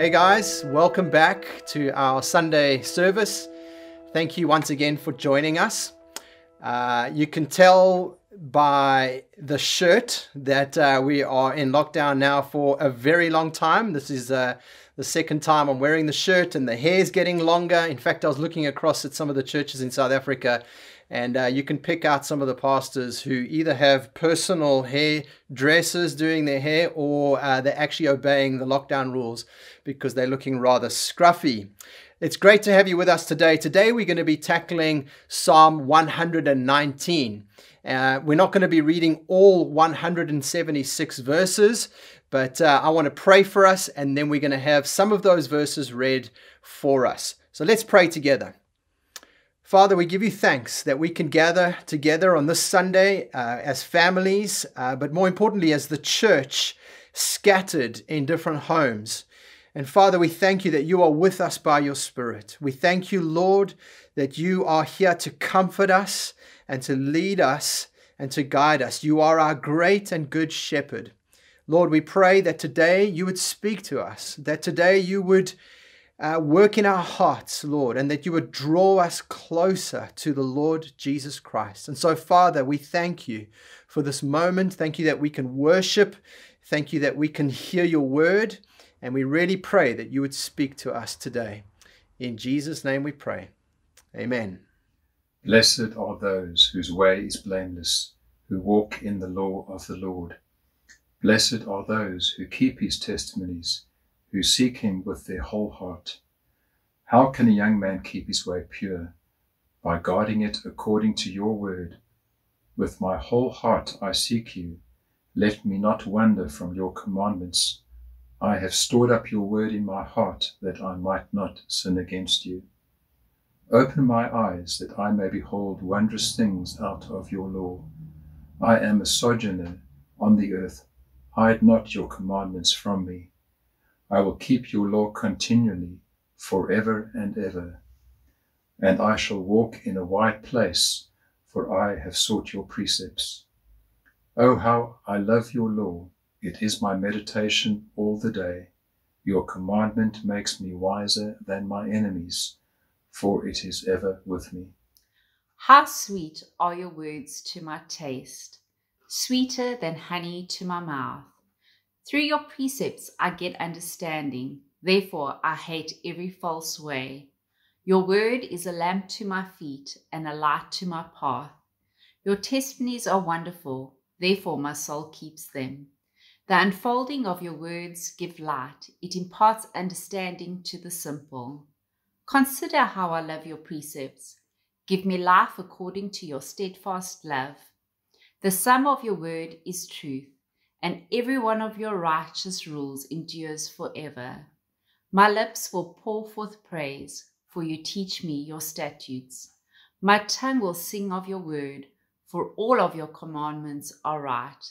Hey guys, welcome back to our Sunday service. Thank you once again for joining us. Uh, you can tell by the shirt that uh, we are in lockdown now for a very long time. This is uh, the second time I'm wearing the shirt, and the hair's getting longer. In fact, I was looking across at some of the churches in South Africa, and uh, you can pick out some of the pastors who either have personal hair dressers doing their hair or uh, they're actually obeying the lockdown rules because they're looking rather scruffy. It's great to have you with us today. Today we're going to be tackling Psalm 119. Uh, we're not going to be reading all 176 verses, but uh, I want to pray for us and then we're going to have some of those verses read for us. So let's pray together. Father, we give you thanks that we can gather together on this Sunday uh, as families, uh, but more importantly, as the church scattered in different homes. And Father, we thank you that you are with us by your Spirit. We thank you, Lord, that you are here to comfort us and to lead us and to guide us. You are our great and good shepherd. Lord, we pray that today you would speak to us, that today you would uh, work in our hearts, Lord, and that you would draw us closer to the Lord Jesus Christ. And so, Father, we thank you for this moment. Thank you that we can worship. Thank you that we can hear your word. And we really pray that you would speak to us today. In Jesus' name we pray. Amen. Blessed are those whose way is blameless, who walk in the law of the Lord. Blessed are those who keep his testimonies who seek him with their whole heart. How can a young man keep his way pure? By guarding it according to your word. With my whole heart I seek you. Let me not wander from your commandments. I have stored up your word in my heart that I might not sin against you. Open my eyes that I may behold wondrous things out of your law. I am a sojourner on the earth. Hide not your commandments from me. I will keep your law continually, forever and ever. And I shall walk in a wide place, for I have sought your precepts. Oh, how I love your law! It is my meditation all the day. Your commandment makes me wiser than my enemies, for it is ever with me. How sweet are your words to my taste, sweeter than honey to my mouth. Through your precepts I get understanding. Therefore I hate every false way. Your word is a lamp to my feet and a light to my path. Your testimonies are wonderful. Therefore my soul keeps them. The unfolding of your words give light. It imparts understanding to the simple. Consider how I love your precepts. Give me life according to your steadfast love. The sum of your word is truth and every one of your righteous rules endures forever. My lips will pour forth praise, for you teach me your statutes. My tongue will sing of your word, for all of your commandments are right.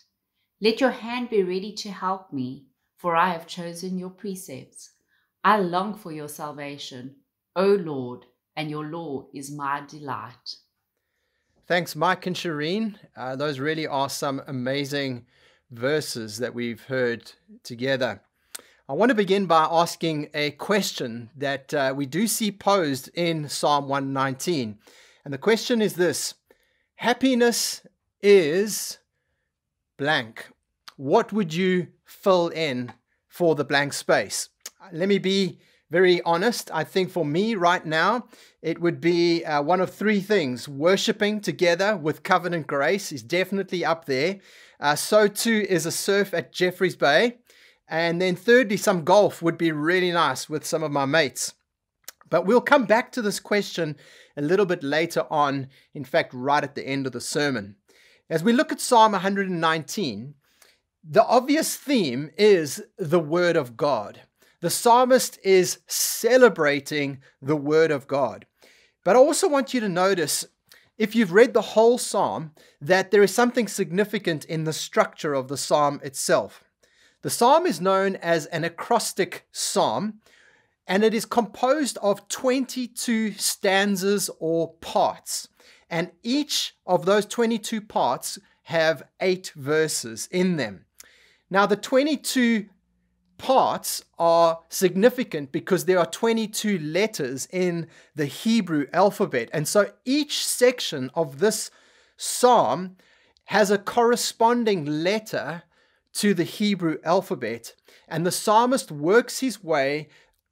Let your hand be ready to help me, for I have chosen your precepts. I long for your salvation, O Lord, and your law is my delight. Thanks, Mike and Shireen. Uh, those really are some amazing verses that we've heard together. I want to begin by asking a question that uh, we do see posed in Psalm 119. And the question is this Happiness is blank. What would you fill in for the blank space? Let me be very honest, I think for me right now, it would be uh, one of three things. Worshipping together with Covenant Grace is definitely up there. Uh, so too is a surf at Jeffreys Bay. And then thirdly, some golf would be really nice with some of my mates. But we'll come back to this question a little bit later on, in fact, right at the end of the sermon. As we look at Psalm 119, the obvious theme is the Word of God. The psalmist is celebrating the word of God. But I also want you to notice, if you've read the whole psalm, that there is something significant in the structure of the psalm itself. The psalm is known as an acrostic psalm, and it is composed of 22 stanzas or parts. And each of those 22 parts have eight verses in them. Now, the 22 parts are significant because there are 22 letters in the Hebrew alphabet. And so each section of this psalm has a corresponding letter to the Hebrew alphabet. And the psalmist works his way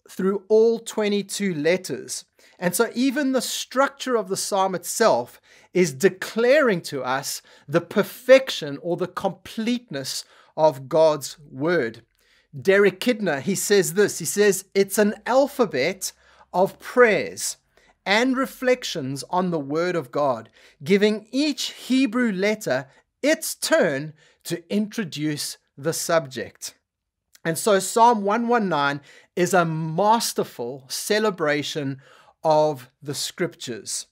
through all 22 letters. And so, even the structure of the psalm itself is declaring to us the perfection or the completeness of God's word. Derek Kidner, he says this. He says, it's an alphabet of prayers and reflections on the Word of God, giving each Hebrew letter its turn to introduce the subject. And so Psalm 119 is a masterful celebration of the scriptures.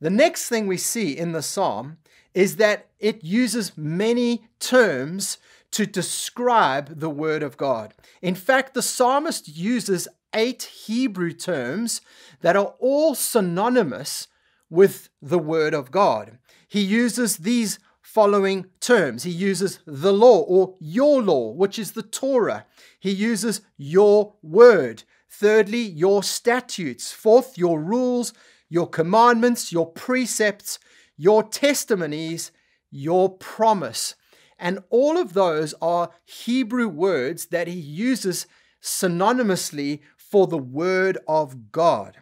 The next thing we see in the psalm is that it uses many terms to describe the Word of God. In fact, the psalmist uses eight Hebrew terms that are all synonymous with the Word of God. He uses these following terms. He uses the law or your law, which is the Torah. He uses your word. Thirdly, your statutes. Fourth, your rules, your commandments, your precepts, your testimonies, your promise. And all of those are Hebrew words that he uses synonymously for the word of God.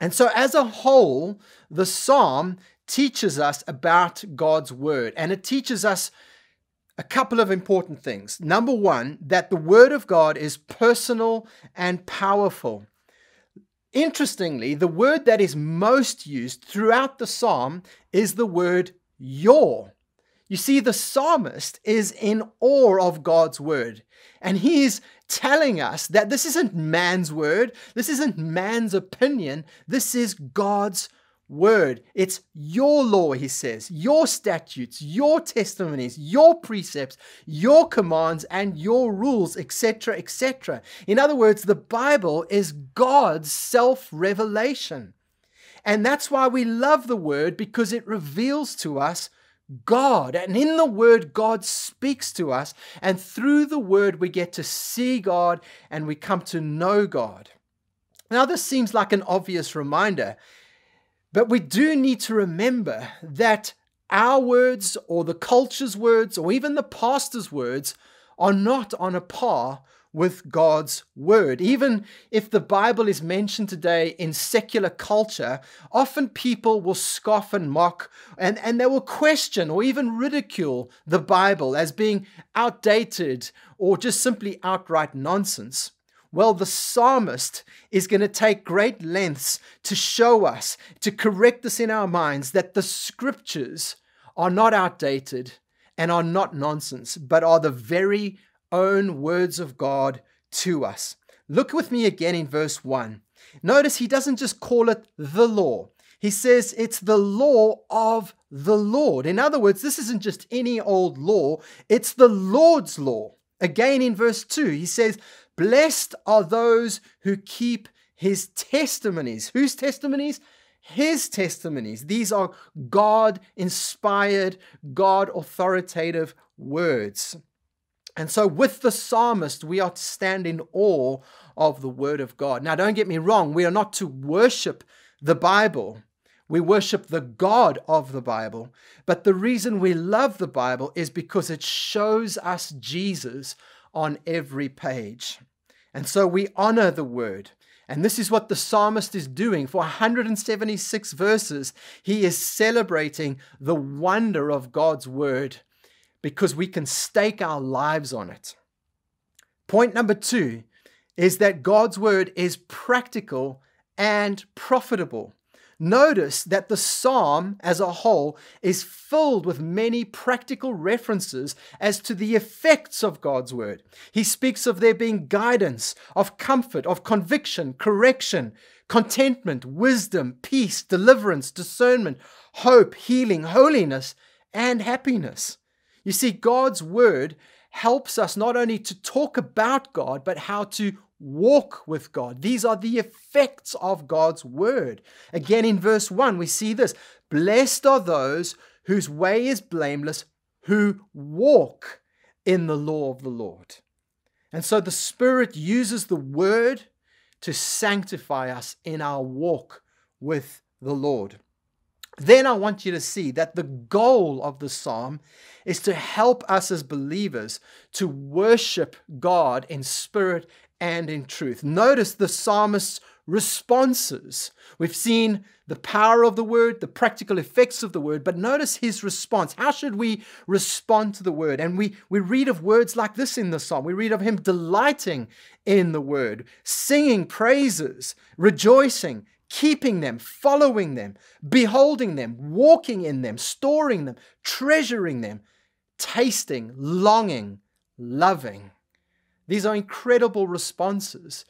And so, as a whole, the psalm teaches us about God's word, and it teaches us a couple of important things. Number one, that the word of God is personal and powerful. Interestingly, the word that is most used throughout the psalm is the word your. You see, the psalmist is in awe of God's word, and he's telling us that this isn't man's word, this isn't man's opinion, this is God's word. It's your law, he says, your statutes, your testimonies, your precepts, your commands, and your rules, etc., etc. In other words, the Bible is God's self revelation. And that's why we love the word because it reveals to us God. And in the Word, God speaks to us. And through the Word, we get to see God and we come to know God. Now, this seems like an obvious reminder, but we do need to remember that our words or the culture's words or even the pastor's words are not on a par with God's word. Even if the Bible is mentioned today in secular culture, often people will scoff and mock and, and they will question or even ridicule the Bible as being outdated or just simply outright nonsense. Well, the psalmist is going to take great lengths to show us, to correct us in our minds that the scriptures are not outdated and are not nonsense, but are the very own words of God to us. Look with me again in verse 1. Notice he doesn't just call it the law. He says it's the law of the Lord. In other words, this isn't just any old law, it's the Lord's law. Again in verse 2, he says, Blessed are those who keep his testimonies. Whose testimonies? His testimonies. These are God inspired, God authoritative words. And so, with the psalmist, we are to stand in awe of the word of God. Now, don't get me wrong, we are not to worship the Bible. We worship the God of the Bible. But the reason we love the Bible is because it shows us Jesus on every page. And so we honor the word. And this is what the psalmist is doing. For 176 verses, he is celebrating the wonder of God's word because we can stake our lives on it. Point number two is that God's word is practical and profitable. Notice that the psalm as a whole is filled with many practical references as to the effects of God's word. He speaks of there being guidance, of comfort, of conviction, correction, contentment, wisdom, peace, deliverance, discernment, hope, healing, holiness, and happiness. You see, God's word helps us not only to talk about God, but how to walk with God. These are the effects of God's word. Again, in verse 1, we see this Blessed are those whose way is blameless, who walk in the law of the Lord. And so the Spirit uses the word to sanctify us in our walk with the Lord then I want you to see that the goal of the psalm is to help us as believers to worship God in spirit and in truth. Notice the psalmist's responses. We've seen the power of the word, the practical effects of the word, but notice his response. How should we respond to the word? And we, we read of words like this in the psalm. We read of him delighting in the word, singing praises, rejoicing, keeping them, following them, beholding them, walking in them, storing them, treasuring them, tasting, longing, loving. These are incredible responses.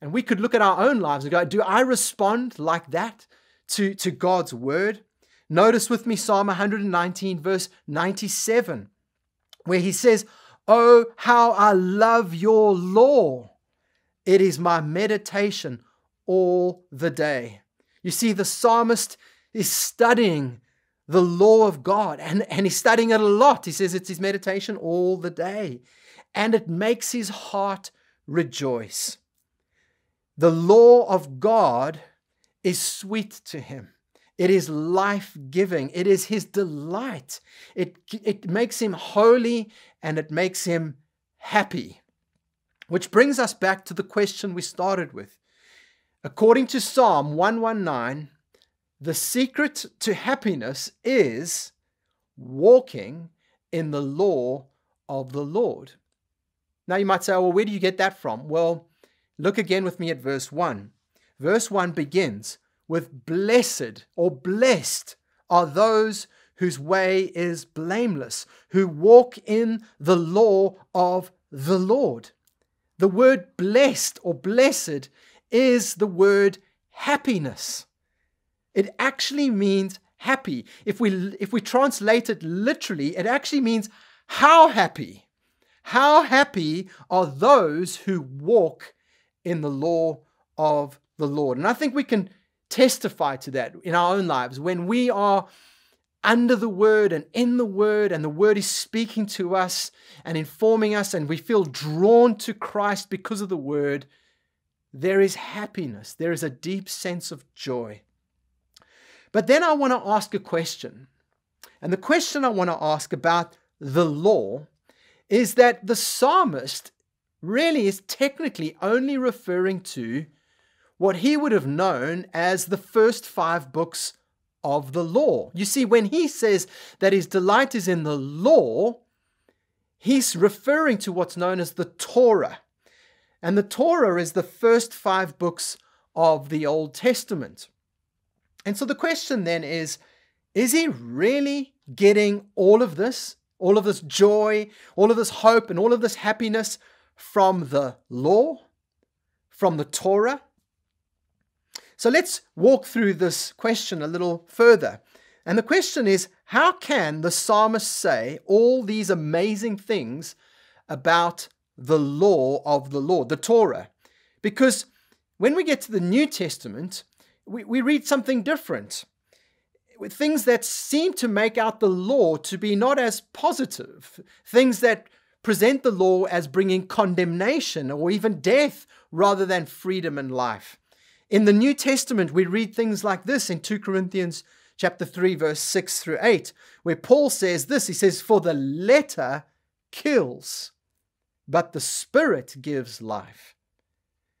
And we could look at our own lives and go, Do I respond like that to, to God's word? Notice with me Psalm 119, verse 97, where he says, Oh, how I love your law! It is my meditation all the day. You see, the psalmist is studying the law of God, and, and he's studying it a lot. He says it's his meditation all the day, and it makes his heart rejoice. The law of God is sweet to him. It is life giving. It is his delight. It, it makes him holy and it makes him happy. Which brings us back to the question we started with According to Psalm 119, the secret to happiness is walking in the law of the Lord. Now you might say, well, where do you get that from? Well, look again with me at verse 1. Verse 1 begins with blessed or blessed are those whose way is blameless, who walk in the law of the Lord. The word blessed or blessed is the word happiness. It actually means happy. If we, if we translate it literally, it actually means how happy. How happy are those who walk in the law of the Lord? And I think we can testify to that in our own lives. When we are under the word and in the word, and the word is speaking to us and informing us, and we feel drawn to Christ because of the word, there is happiness. There is a deep sense of joy. But then I want to ask a question. And the question I want to ask about the law is that the psalmist really is technically only referring to what he would have known as the first five books of the law. You see, when he says that his delight is in the law, he's referring to what's known as the Torah. And the Torah is the first five books of the Old Testament. And so the question then is is he really getting all of this, all of this joy, all of this hope, and all of this happiness from the law, from the Torah? So let's walk through this question a little further. And the question is how can the psalmist say all these amazing things about the law of the Lord, the Torah. Because when we get to the New Testament, we, we read something different. Things that seem to make out the law to be not as positive, things that present the law as bringing condemnation or even death rather than freedom and life. In the New Testament, we read things like this in 2 Corinthians chapter 3 verse 6 through 8 where Paul says this he says for the letter kills but the Spirit gives life.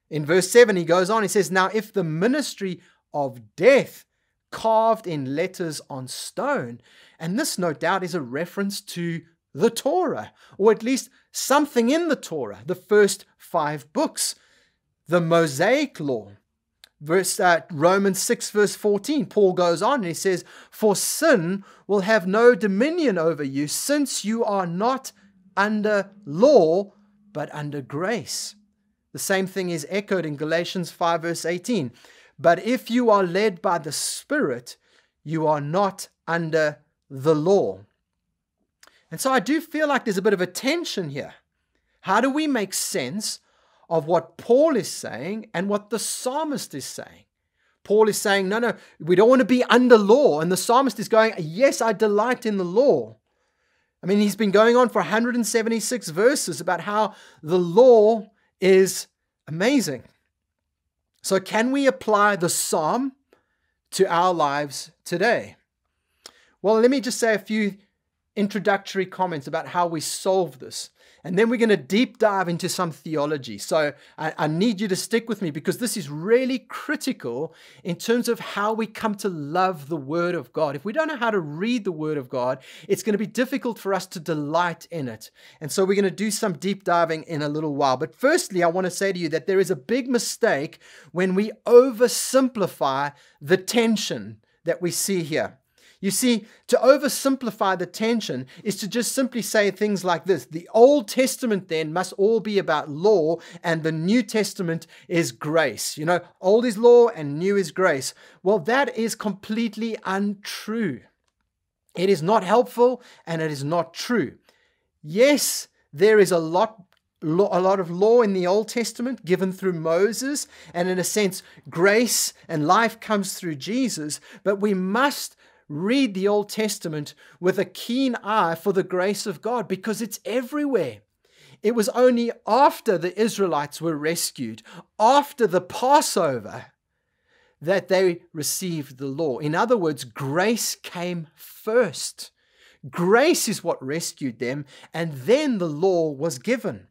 In verse 7, he goes on, he says, Now if the ministry of death carved in letters on stone, and this no doubt is a reference to the Torah, or at least something in the Torah, the first five books, the Mosaic law. Verse uh, Romans 6, verse 14, Paul goes on and he says, For sin will have no dominion over you, since you are not under law, but under grace. The same thing is echoed in Galatians 5, verse 18. But if you are led by the Spirit, you are not under the law. And so I do feel like there's a bit of a tension here. How do we make sense of what Paul is saying and what the psalmist is saying? Paul is saying, no, no, we don't want to be under law. And the psalmist is going, yes, I delight in the law. I mean, he's been going on for 176 verses about how the law is amazing. So, can we apply the psalm to our lives today? Well, let me just say a few introductory comments about how we solve this. And then we're going to deep dive into some theology. So I, I, need you to stick with me because this is really critical in terms of how we come to love the Word of God. If we don't know how to read the Word of God, it's going to be difficult for us to delight in it. And so we're going to do some deep diving in a little while. But firstly, I want to say to you that there is a big mistake when we oversimplify the tension that we see here. You see, to oversimplify the tension is to just simply say things like this The Old Testament then must all be about law, and the New Testament is grace. You know, old is law and new is grace. Well, that is completely untrue. It is not helpful and it is not true. Yes, there is a lot a lot of law in the Old Testament given through Moses, and in a sense, grace and life comes through Jesus. But we must read the Old Testament with a keen eye for the grace of God because it's everywhere. It was only after the Israelites were rescued, after the Passover, that they received the law. In other words, grace came first. Grace is what rescued them, and then the law was given.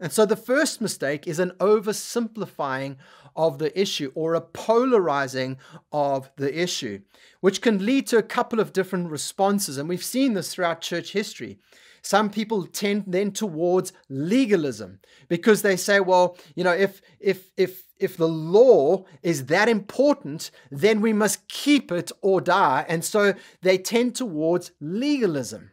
And so the first mistake is an oversimplifying of the issue or a polarizing of the issue, which can lead to a couple of different responses. And we've seen this throughout church history. Some people tend then towards legalism because they say, well, you know, if if if if the law is that important, then we must keep it or die. And so they tend towards legalism.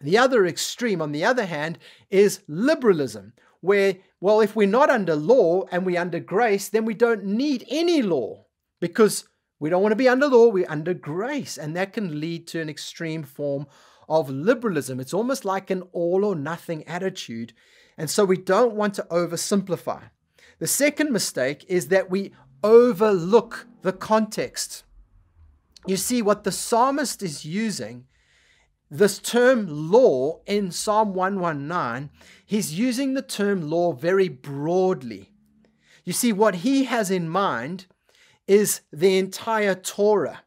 The other extreme, on the other hand, is liberalism, where, well, if we're not under law and we're under grace, then we don't need any law because we don't want to be under law, we're under grace. And that can lead to an extreme form of liberalism. It's almost like an all or nothing attitude. And so we don't want to oversimplify. The second mistake is that we overlook the context. You see, what the psalmist is using this term law in Psalm 119, he's using the term law very broadly. You see, what he has in mind is the entire Torah,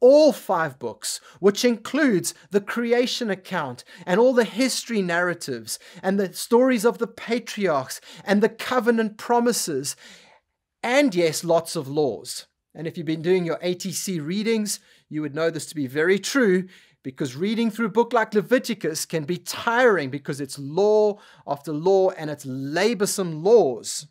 all five books, which includes the creation account and all the history narratives and the stories of the patriarchs and the covenant promises, and yes, lots of laws. And if you've been doing your ATC readings, you would know this to be very true because reading through a book like Leviticus can be tiring because it's law after law and it's laborsome laws.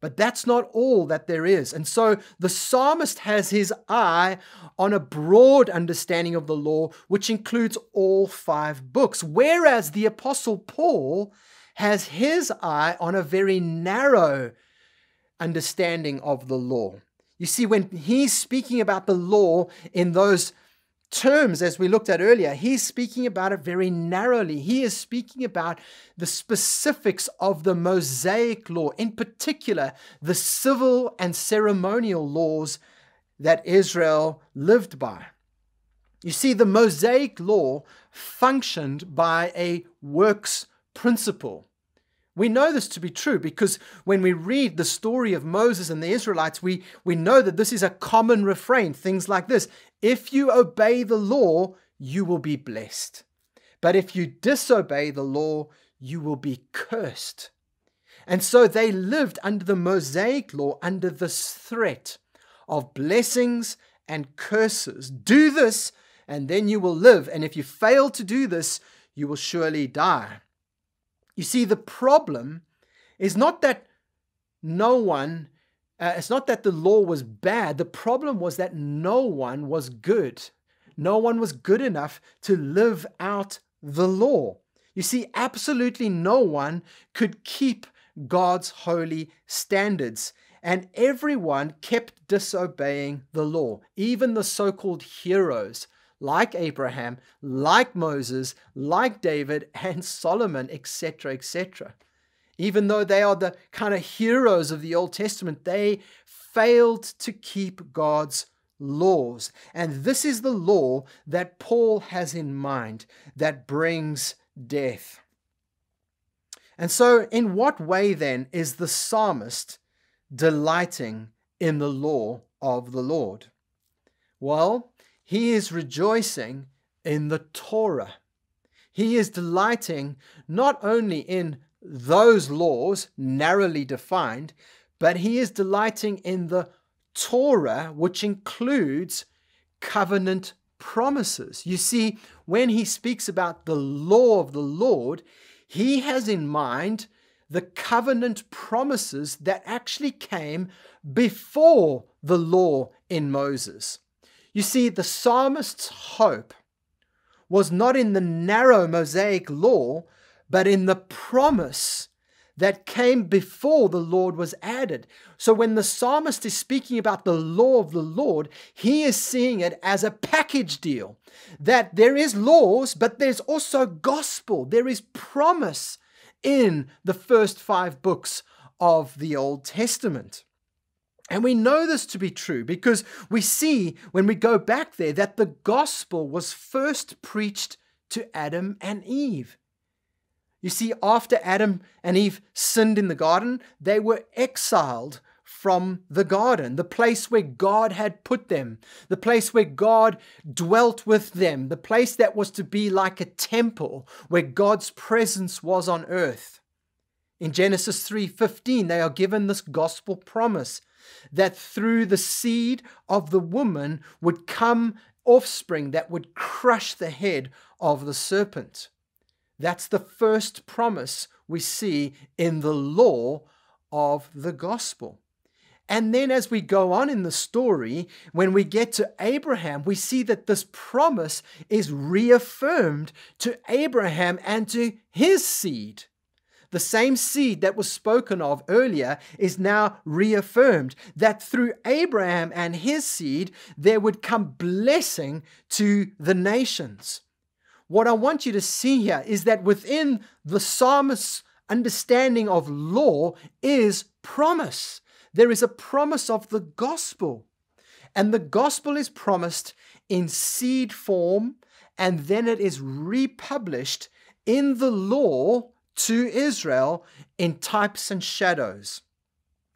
But that's not all that there is. And so the psalmist has his eye on a broad understanding of the law, which includes all five books, whereas the apostle Paul has his eye on a very narrow understanding of the law. You see, when he's speaking about the law in those terms, as we looked at earlier, he's speaking about it very narrowly. He is speaking about the specifics of the Mosaic law, in particular, the civil and ceremonial laws that Israel lived by. You see, the Mosaic law functioned by a works principle. We know this to be true because when we read the story of Moses and the Israelites, we, we know that this is a common refrain. Things like this if you obey the law, you will be blessed. But if you disobey the law, you will be cursed. And so they lived under the Mosaic law, under this threat of blessings and curses. Do this, and then you will live. And if you fail to do this, you will surely die. You see, the problem is not that no one uh, it's not that the law was bad. The problem was that no one was good. No one was good enough to live out the law. You see, absolutely no one could keep God's holy standards. And everyone kept disobeying the law, even the so called heroes like Abraham, like Moses, like David and Solomon, etc., etc. Even though they are the kind of heroes of the Old Testament, they failed to keep God's laws. And this is the law that Paul has in mind that brings death. And so, in what way then is the psalmist delighting in the law of the Lord? Well, he is rejoicing in the Torah. He is delighting not only in those laws narrowly defined, but he is delighting in the Torah, which includes covenant promises. You see, when he speaks about the law of the Lord, he has in mind the covenant promises that actually came before the law in Moses. You see, the psalmist's hope was not in the narrow Mosaic law, but in the promise that came before the Lord was added. So when the psalmist is speaking about the law of the Lord, he is seeing it as a package deal that there is laws, but there's also gospel, there is promise in the first five books of the Old Testament. And we know this to be true because we see when we go back there that the gospel was first preached to Adam and Eve. You see, after Adam and Eve sinned in the garden, they were exiled from the garden, the place where God had put them, the place where God dwelt with them, the place that was to be like a temple where God's presence was on earth. In Genesis 3:15 they are given this gospel promise that through the seed of the woman would come offspring that would crush the head of the serpent. That's the first promise we see in the law of the gospel. And then, as we go on in the story, when we get to Abraham, we see that this promise is reaffirmed to Abraham and to his seed. The same seed that was spoken of earlier is now reaffirmed that through Abraham and his seed, there would come blessing to the nations. What I want you to see here is that within the psalmist's understanding of law is promise. There is a promise of the gospel. And the gospel is promised in seed form, and then it is republished in the law to Israel in types and shadows.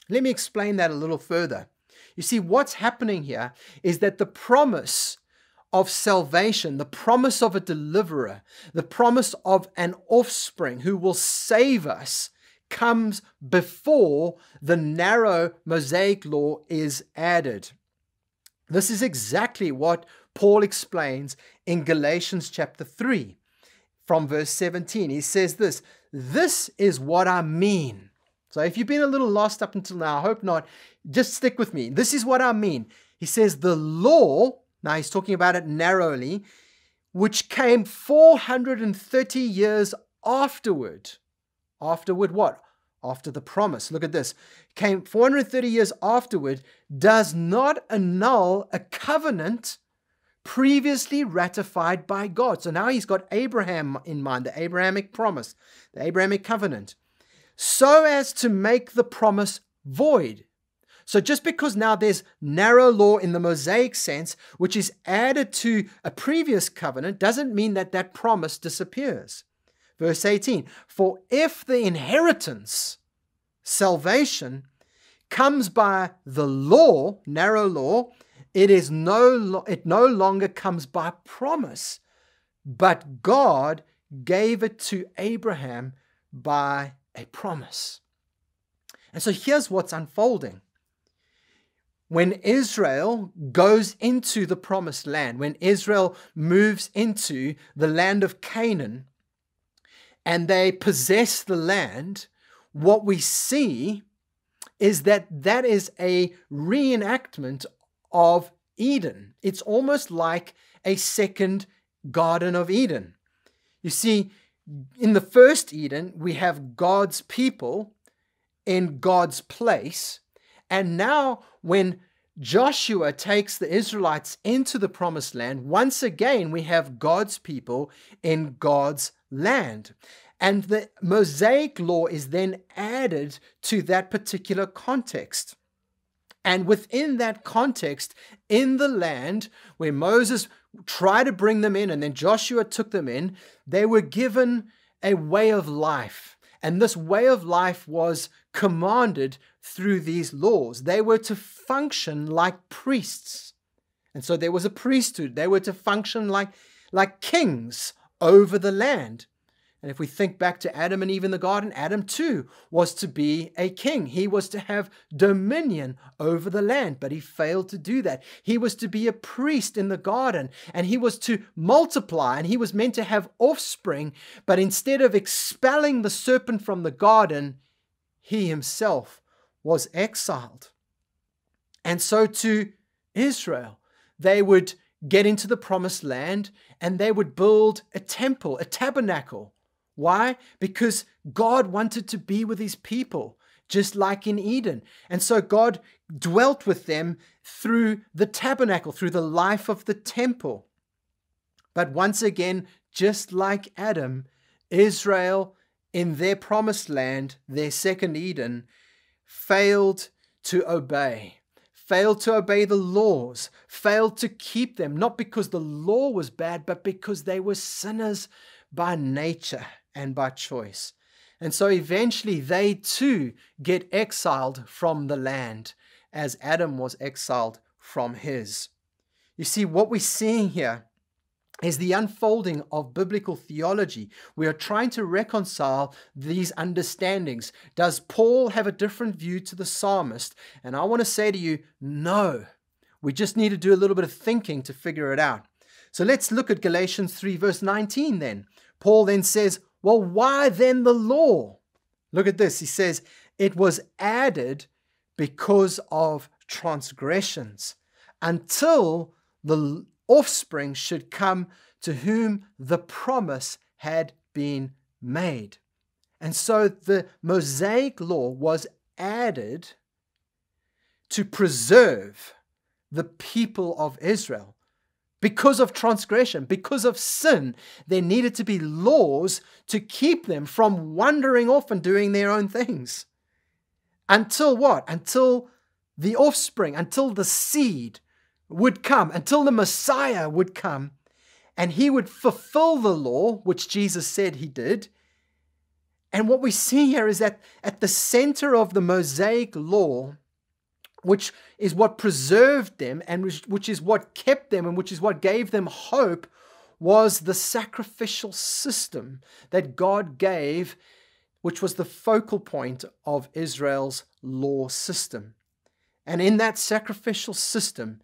Let me explain that a little further. You see, what's happening here is that the promise of salvation, the promise of a deliverer, the promise of an offspring who will save us comes before the narrow Mosaic law is added. This is exactly what Paul explains in Galatians chapter 3 from verse 17. He says this, this is what I mean. So if you've been a little lost up until now, I hope not, just stick with me. This is what I mean. He says the law now he's talking about it narrowly, which came 430 years afterward. Afterward, what? After the promise. Look at this. Came 430 years afterward, does not annul a covenant previously ratified by God. So now he's got Abraham in mind, the Abrahamic promise, the Abrahamic covenant, so as to make the promise void. So just because now there's narrow law in the Mosaic sense, which is added to a previous covenant, doesn't mean that that promise disappears. Verse 18 For if the inheritance, salvation, comes by the law, narrow law, it is no it no longer comes by promise, but God gave it to Abraham by a promise. And so here's what's unfolding when Israel goes into the promised land, when Israel moves into the land of Canaan and they possess the land, what we see is that that is a reenactment of Eden. It's almost like a second Garden of Eden. You see, in the first Eden, we have God's people in God's place and now, when Joshua takes the Israelites into the promised land, once again, we have God's people in God's land. And the Mosaic law is then added to that particular context. And within that context, in the land where Moses tried to bring them in and then Joshua took them in, they were given a way of life. And this way of life was commanded through these laws. They were to function like priests. And so there was a priesthood. They were to function like, like kings over the land. And if we think back to Adam and Eve in the garden, Adam too was to be a king. He was to have dominion over the land, but he failed to do that. He was to be a priest in the garden and he was to multiply and he was meant to have offspring, but instead of expelling the serpent from the garden, he himself was exiled. And so to Israel, they would get into the promised land and they would build a temple, a tabernacle. Why? Because God wanted to be with his people, just like in Eden. And so God dwelt with them through the tabernacle, through the life of the temple. But once again, just like Adam, Israel in their promised land, their second Eden, failed to obey, failed to obey the laws, failed to keep them, not because the law was bad, but because they were sinners by nature and by choice. And so eventually they too get exiled from the land as Adam was exiled from his. You see, what we're seeing here is the unfolding of biblical theology. We are trying to reconcile these understandings. Does Paul have a different view to the psalmist? And I want to say to you, no. We just need to do a little bit of thinking to figure it out. So let's look at Galatians 3, verse 19 then. Paul then says, Well, why then the law? Look at this. He says, It was added because of transgressions until the offspring should come to whom the promise had been made. And so the Mosaic law was added to preserve the people of Israel. Because of transgression, because of sin, there needed to be laws to keep them from wandering off and doing their own things. Until what? Until the offspring, until the seed would come, until the Messiah would come and he would fulfill the law, which Jesus said he did. And what we see here is that at the center of the Mosaic law, which is what preserved them and which, which is what kept them and which is what gave them hope, was the sacrificial system that God gave, which was the focal point of Israel's law system. And in that sacrificial system,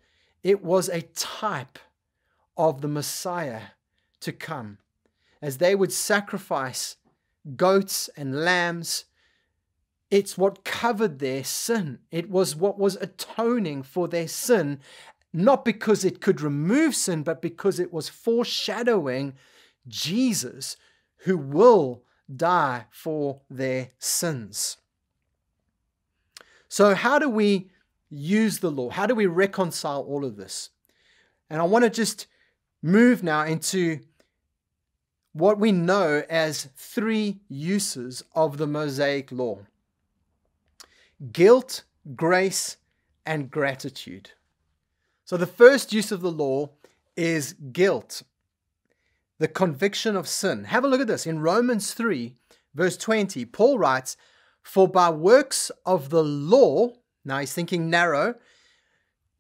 it was a type of the Messiah to come, as they would sacrifice goats and lambs. It's what covered their sin. It was what was atoning for their sin, not because it could remove sin, but because it was foreshadowing Jesus who will die for their sins. So, how do we use the law? How do we reconcile all of this? And I want to just move now into what we know as three uses of the Mosaic law guilt, grace, and gratitude. So the first use of the law is guilt, the conviction of sin. Have a look at this. In Romans 3, verse 20, Paul writes, For by works of the law, now he's thinking narrow.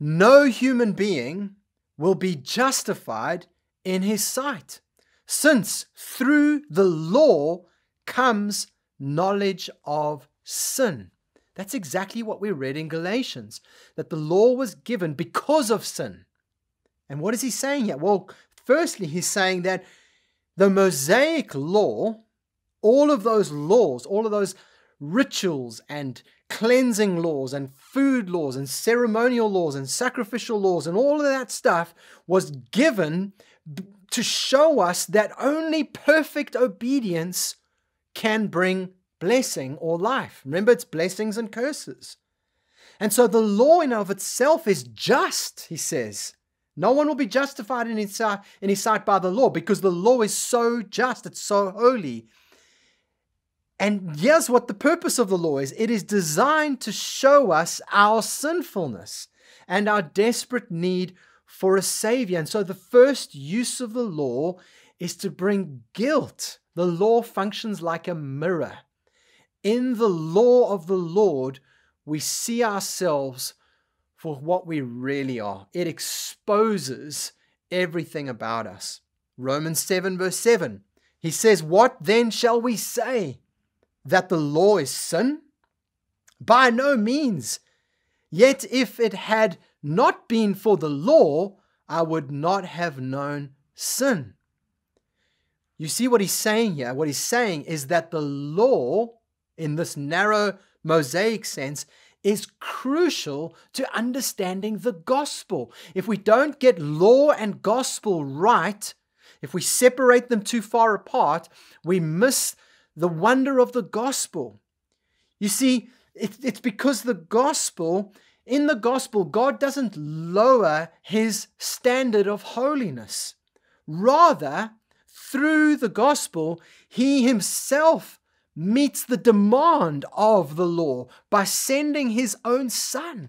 No human being will be justified in his sight, since through the law comes knowledge of sin. That's exactly what we read in Galatians that the law was given because of sin. And what is he saying here? Well, firstly, he's saying that the Mosaic law, all of those laws, all of those rituals and cleansing laws and food laws and ceremonial laws and sacrificial laws and all of that stuff was given to show us that only perfect obedience can bring blessing or life. Remember, it's blessings and curses. And so the law in of itself is just, he says. No one will be justified in his, sight, in his sight by the law because the law is so just, it's so holy, and here's what the purpose of the law is it is designed to show us our sinfulness and our desperate need for a savior. And so the first use of the law is to bring guilt. The law functions like a mirror. In the law of the Lord, we see ourselves for what we really are. It exposes everything about us. Romans 7, verse 7, he says, What then shall we say? that the law is sin? By no means. Yet if it had not been for the law, I would not have known sin. You see what he's saying here? What he's saying is that the law, in this narrow Mosaic sense, is crucial to understanding the gospel. If we don't get law and gospel right, if we separate them too far apart, we miss the wonder of the gospel. You see, it's because the gospel, in the gospel, God doesn't lower his standard of holiness. Rather, through the gospel, he himself meets the demand of the law by sending his own son.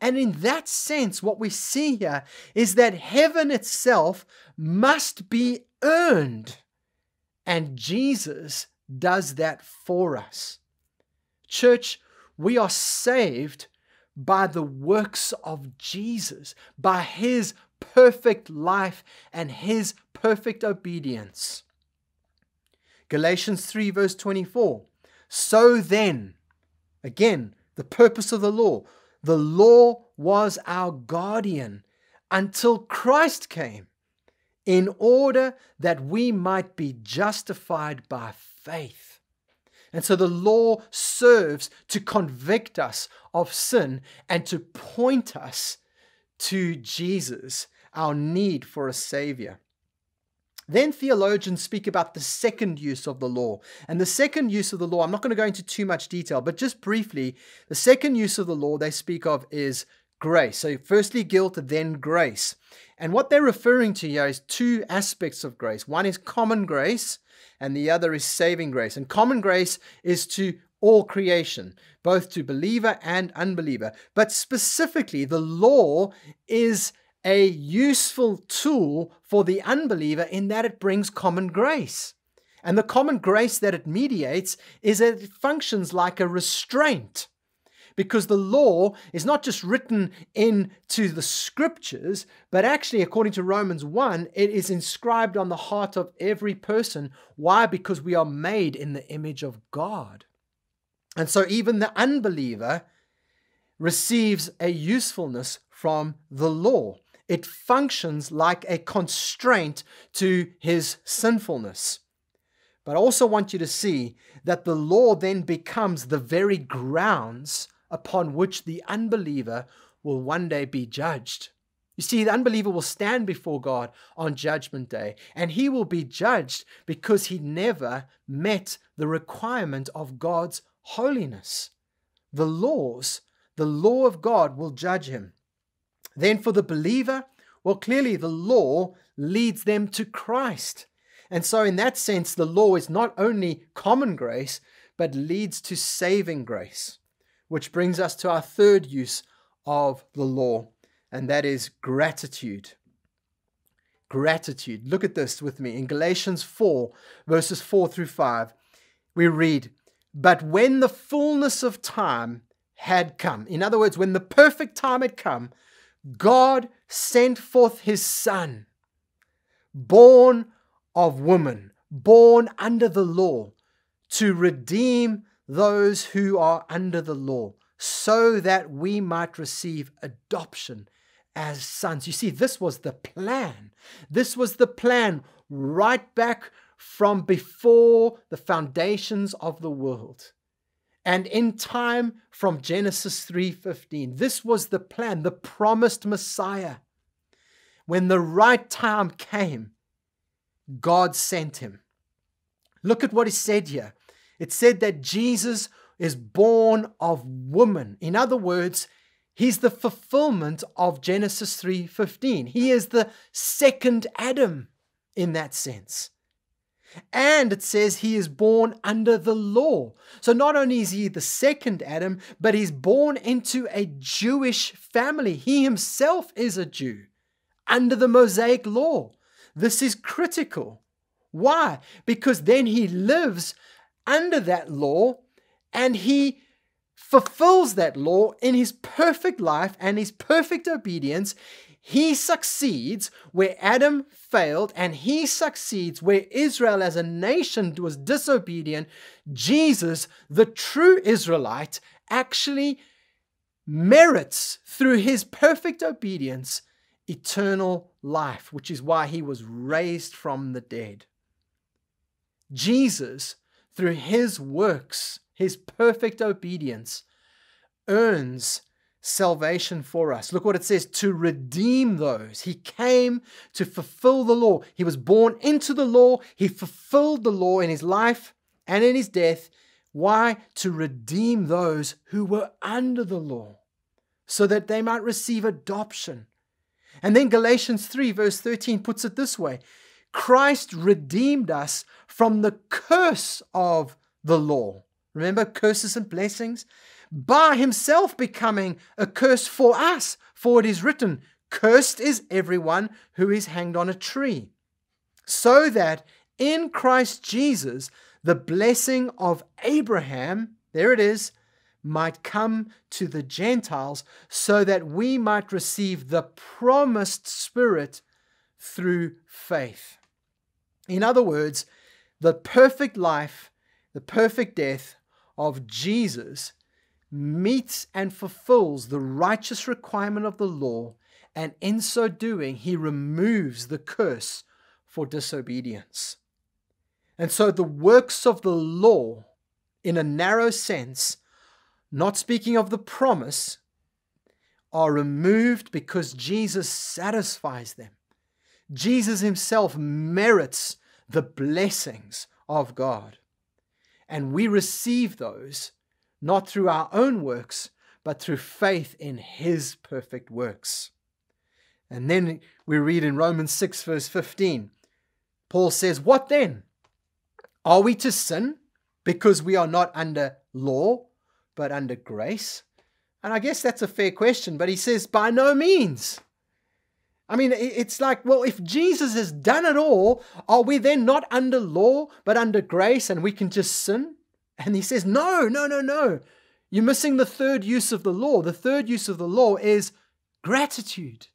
And in that sense, what we see here is that heaven itself must be earned. And Jesus does that for us. Church, we are saved by the works of Jesus, by his perfect life and his perfect obedience. Galatians 3, verse 24. So then, again, the purpose of the law. The law was our guardian until Christ came, in order that we might be justified by faith. And so the law serves to convict us of sin and to point us to Jesus, our need for a savior. Then theologians speak about the second use of the law. And the second use of the law, I'm not going to go into too much detail, but just briefly, the second use of the law they speak of is grace. So, firstly, guilt, then grace. And what they're referring to here is two aspects of grace one is common grace, and the other is saving grace. And common grace is to all creation, both to believer and unbeliever. But specifically, the law is a useful tool for the unbeliever in that it brings common grace. And the common grace that it mediates is that it functions like a restraint because the law is not just written into the scriptures, but actually, according to Romans 1, it is inscribed on the heart of every person. Why? Because we are made in the image of God. And so, even the unbeliever receives a usefulness from the law. It functions like a constraint to his sinfulness. But I also want you to see that the law then becomes the very grounds upon which the unbeliever will one day be judged. You see, the unbeliever will stand before God on Judgment Day, and he will be judged because he never met the requirement of God's holiness. The laws, the law of God will judge him. Then for the believer, well, clearly the law leads them to Christ. And so, in that sense, the law is not only common grace, but leads to saving grace. Which brings us to our third use of the law, and that is gratitude. Gratitude. Look at this with me. In Galatians 4, verses 4 through 5, we read, But when the fullness of time had come, in other words, when the perfect time had come, God sent forth his son, born of woman, born under the law, to redeem those who are under the law, so that we might receive adoption as sons. You see, this was the plan. This was the plan right back from before the foundations of the world. And in time from Genesis 3:15, this was the plan, the promised Messiah. When the right time came, God sent him. Look at what he said here. It said that Jesus is born of woman. In other words, he's the fulfillment of Genesis 3:15. He is the second Adam in that sense. And it says he is born under the law. So not only is he the second Adam, but he's born into a Jewish family. He himself is a Jew under the Mosaic law. This is critical. Why? Because then he lives under that law and he fulfills that law in his perfect life and his perfect obedience. He succeeds where Adam failed, and he succeeds where Israel as a nation was disobedient. Jesus, the true Israelite, actually merits through his perfect obedience eternal life, which is why he was raised from the dead. Jesus through his works, his perfect obedience, earns salvation for us. Look what it says to redeem those. He came to fulfill the law. He was born into the law. He fulfilled the law in his life and in his death. Why? To redeem those who were under the law, so that they might receive adoption. And then Galatians 3, verse 13, puts it this way Christ redeemed us from the curse of the law. Remember curses and blessings? By himself becoming a curse for us, for it is written, Cursed is everyone who is hanged on a tree. So that in Christ Jesus, the blessing of Abraham, there it is, might come to the Gentiles, so that we might receive the promised Spirit through faith. In other words, the perfect life, the perfect death of Jesus meets and fulfills the righteous requirement of the law, and in so doing, he removes the curse for disobedience. And so the works of the law, in a narrow sense, not speaking of the promise, are removed because Jesus satisfies them. Jesus himself merits the blessings of God. And we receive those not through our own works, but through faith in his perfect works. And then we read in Romans 6, verse 15, Paul says, What then? Are we to sin because we are not under law, but under grace? And I guess that's a fair question, but he says, By no means. I mean, it's like, well, if Jesus has done it all, are we then not under law, but under grace, and we can just sin? And he says, no, no, no, no. You're missing the third use of the law. The third use of the law is gratitude.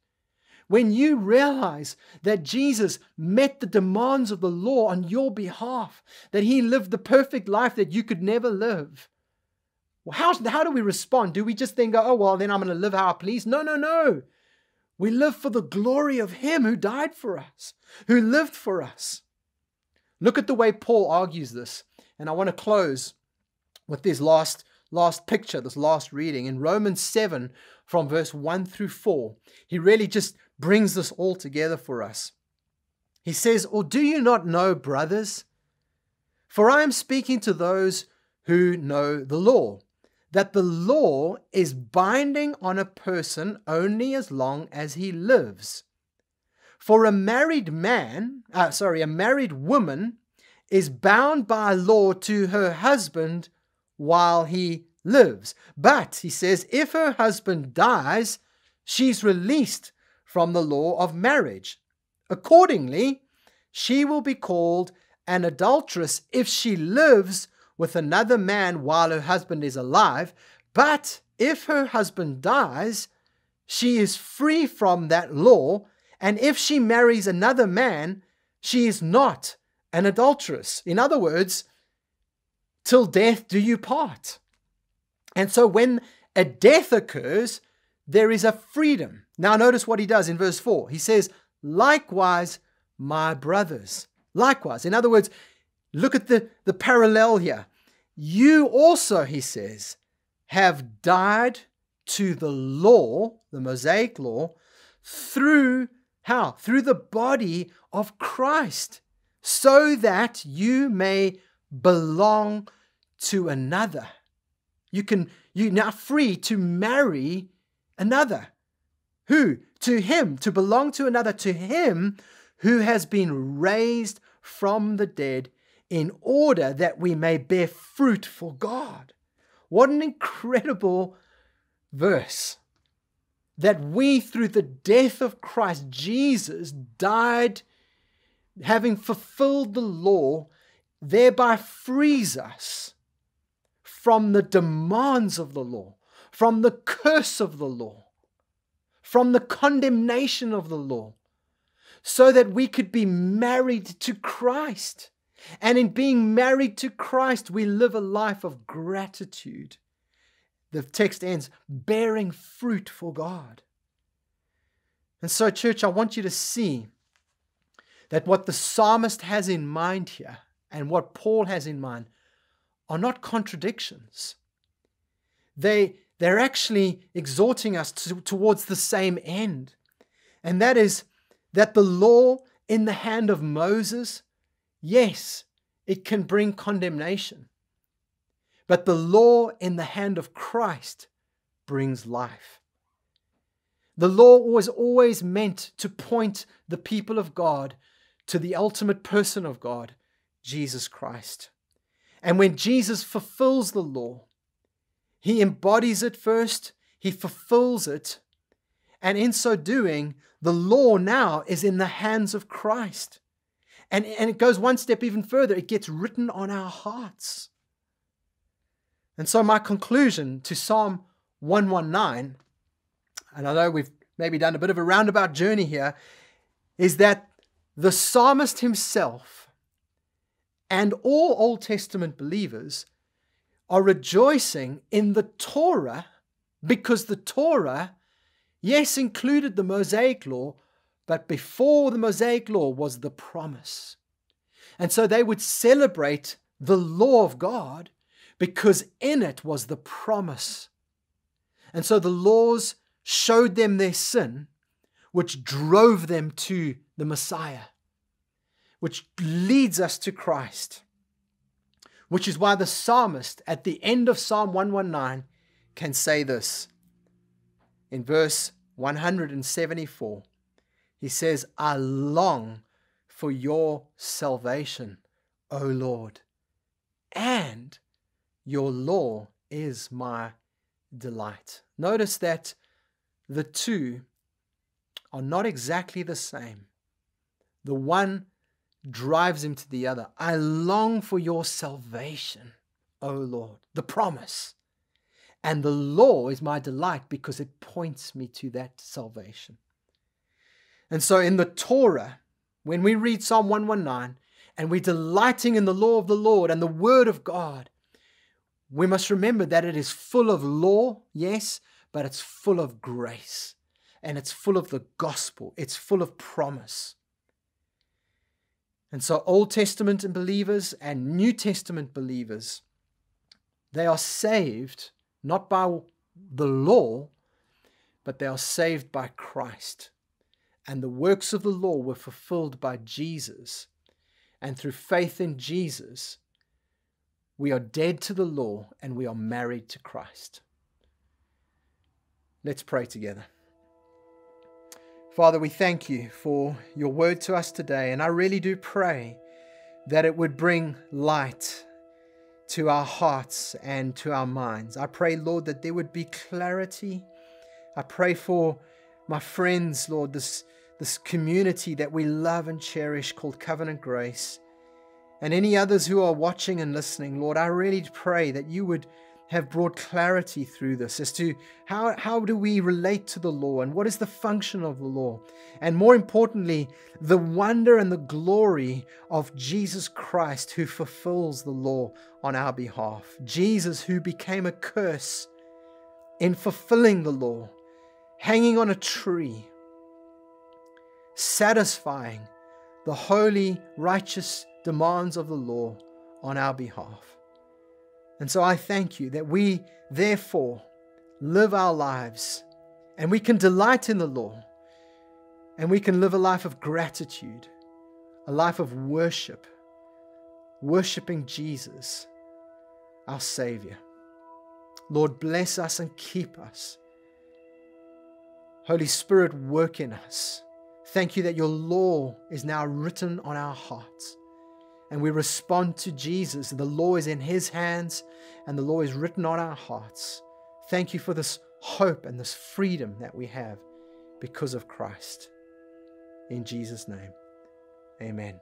When you realize that Jesus met the demands of the law on your behalf, that he lived the perfect life that you could never live, how, how do we respond? Do we just then go, oh, well, then I'm going to live how I please? No, no, no. We live for the glory of Him who died for us, who lived for us. Look at the way Paul argues this. And I want to close with this last, last picture, this last reading. In Romans 7, from verse 1 through 4, he really just brings this all together for us. He says, Or do you not know, brothers? For I am speaking to those who know the law that the law is binding on a person only as long as he lives. For a married man, uh, sorry, a married woman is bound by law to her husband while he lives. But, he says, if her husband dies, she's released from the law of marriage. Accordingly, she will be called an adulteress if she lives with another man while her husband is alive, but if her husband dies, she is free from that law, and if she marries another man, she is not an adulteress. In other words, till death do you part. And so when a death occurs, there is a freedom. Now, notice what he does in verse 4. He says, Likewise, my brothers. Likewise. In other words, Look at the, the parallel here. You also, he says, have died to the law, the Mosaic law, through how? Through the body of Christ, so that you may belong to another. You can you now free to marry another. Who? To him, to belong to another, to him who has been raised from the dead, in order that we may bear fruit for God. What an incredible verse! That we, through the death of Christ Jesus, died having fulfilled the law, thereby frees us from the demands of the law, from the curse of the law, from the condemnation of the law, so that we could be married to Christ and in being married to Christ, we live a life of gratitude. The text ends bearing fruit for God. And so, church, I want you to see that what the psalmist has in mind here and what Paul has in mind are not contradictions. They, they're actually exhorting us to, towards the same end, and that is that the law in the hand of Moses Yes, it can bring condemnation. But the law in the hand of Christ brings life. The law was always meant to point the people of God to the ultimate person of God, Jesus Christ. And when Jesus fulfills the law, he embodies it first, he fulfills it, and in so doing, the law now is in the hands of Christ. And, and it goes one step even further, it gets written on our hearts. And so, my conclusion to Psalm 119, and I know we've maybe done a bit of a roundabout journey here, is that the psalmist himself and all Old Testament believers are rejoicing in the Torah because the Torah, yes, included the Mosaic law, but before the Mosaic law was the promise. And so they would celebrate the law of God because in it was the promise. And so the laws showed them their sin, which drove them to the Messiah, which leads us to Christ, which is why the psalmist at the end of Psalm 119 can say this in verse 174 he says, I long for your salvation, O Lord, and your law is my delight. Notice that the two are not exactly the same. The one drives him to the other. I long for your salvation, O Lord, the promise. And the law is my delight because it points me to that salvation. And so in the Torah, when we read Psalm 119 and we're delighting in the law of the Lord and the word of God, we must remember that it is full of law, yes, but it's full of grace and it's full of the gospel, it's full of promise. And so, Old Testament and believers and New Testament believers, they are saved not by the law, but they are saved by Christ and the works of the law were fulfilled by Jesus, and through faith in Jesus, we are dead to the law and we are married to Christ. Let's pray together. Father, we thank you for your word to us today, and I really do pray that it would bring light to our hearts and to our minds. I pray, Lord, that there would be clarity. I pray for my friends, Lord, this this community that we love and cherish called Covenant Grace, and any others who are watching and listening, Lord, I really pray that you would have brought clarity through this as to how, how do we relate to the law and what is the function of the law. And more importantly, the wonder and the glory of Jesus Christ who fulfills the law on our behalf. Jesus who became a curse in fulfilling the law, hanging on a tree, satisfying the holy, righteous demands of the law on our behalf. And so I thank you that we, therefore, live our lives and we can delight in the law and we can live a life of gratitude, a life of worship, worshiping Jesus, our Savior. Lord, bless us and keep us. Holy Spirit, work in us Thank you that your law is now written on our hearts. And we respond to Jesus. The law is in his hands and the law is written on our hearts. Thank you for this hope and this freedom that we have because of Christ. In Jesus' name, amen.